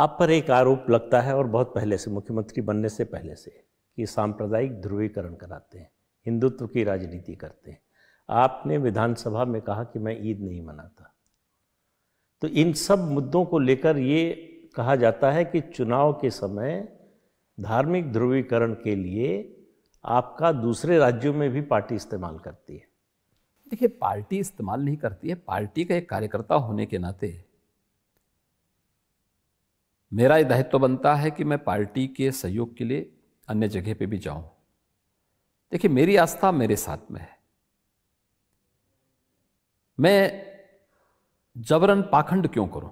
आप पर एक आरोप लगता है और बहुत पहले से मुख्यमंत्री बनने से पहले से कि सांप्रदायिक ध्रुवीकरण कराते हैं हिंदुत्व की राजनीति करते हैं आपने विधानसभा में कहा कि मैं ईद नहीं मनाता तो इन सब मुद्दों को लेकर ये कहा जाता है कि चुनाव के समय धार्मिक ध्रुवीकरण के लिए आपका दूसरे राज्यों में भी पार्टी इस्तेमाल करती है देखिए पार्टी इस्तेमाल नहीं करती है पार्टी का एक कार्यकर्ता होने के नाते मेरा यह दायित्व तो बनता है कि मैं पार्टी के सहयोग के लिए अन्य जगह पे भी जाऊं देखिए मेरी आस्था मेरे साथ में है मैं जबरन पाखंड क्यों करूं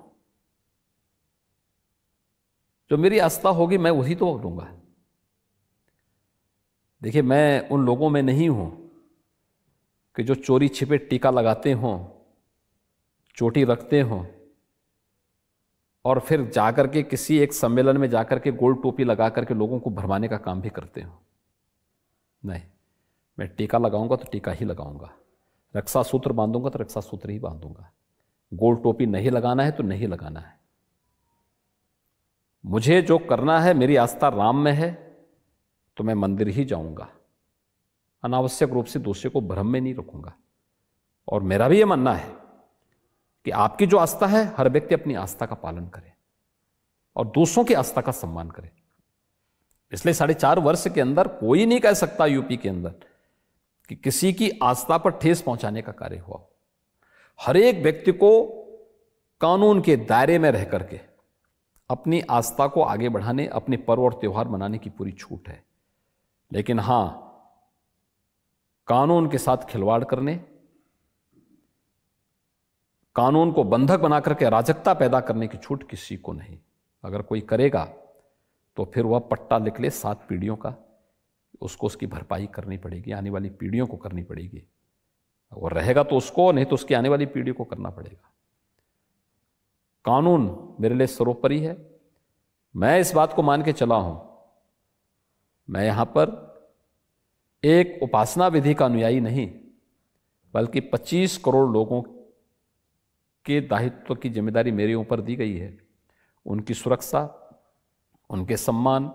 जो मेरी आस्था होगी मैं वही तो करूंगा देखिए मैं उन लोगों में नहीं हूं कि जो चोरी छिपे टीका लगाते हों चोटी रखते हों और फिर जाकर के किसी एक सम्मेलन में जाकर के गोल्ड टोपी लगा करके लोगों को भरमाने का काम भी करते हो नहीं मैं टीका लगाऊंगा तो टीका ही लगाऊंगा रक्षा सूत्र बांधूंगा तो रक्षा सूत्र ही बांधूंगा गोल टोपी नहीं लगाना है तो नहीं लगाना है मुझे जो करना है मेरी आस्था राम में है तो मैं मंदिर ही जाऊंगा अनावश्यक रूप से दूसरे को भ्रम में नहीं रखूंगा और मेरा भी ये मानना है कि आपकी जो आस्था है हर व्यक्ति अपनी आस्था का पालन करे और दूसरों की आस्था का सम्मान करे पिछले साढ़े चार वर्ष के अंदर कोई नहीं कह सकता यूपी के अंदर कि किसी की आस्था पर ठेस पहुंचाने का कार्य हुआ हर एक व्यक्ति को कानून के दायरे में रह करके अपनी आस्था को आगे बढ़ाने अपने पर्व और त्यौहार मनाने की पूरी छूट है लेकिन हां कानून के साथ खिलवाड़ करने कानून को बंधक बनाकर के अराजकता पैदा करने की छूट किसी को नहीं अगर कोई करेगा तो फिर वह पट्टा लिख ले सात पीढ़ियों का उसको उसकी भरपाई करनी पड़ेगी आने वाली पीढ़ियों को करनी पड़ेगी वो रहेगा तो उसको नहीं तो उसकी आने वाली पीढ़ी को करना पड़ेगा कानून मेरे लिए सर्वोपरि है मैं इस बात को मान के चला हूं मैं यहां पर एक उपासना विधि का अनुयायी नहीं बल्कि 25 करोड़ लोगों के दायित्व की जिम्मेदारी मेरे ऊपर दी गई है उनकी सुरक्षा उनके सम्मान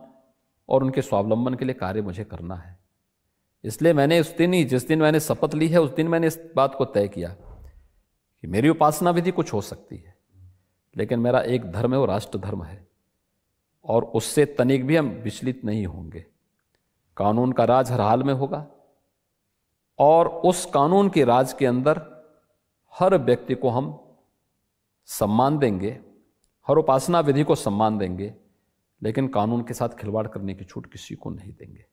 और उनके स्वावलंबन के लिए कार्य मुझे करना है इसलिए मैंने उस दिन ही जिस दिन मैंने शपथ ली है उस दिन मैंने इस बात को तय किया कि मेरी उपासना विधि कुछ हो सकती है लेकिन मेरा एक धर्म है वो राष्ट्र धर्म है और उससे तनिक भी हम विचलित नहीं होंगे कानून का राज हर हाल में होगा और उस कानून के राज के अंदर हर व्यक्ति को हम सम्मान देंगे हर उपासना विधि को सम्मान देंगे लेकिन कानून के साथ खिलवाड़ करने की छूट किसी को नहीं देंगे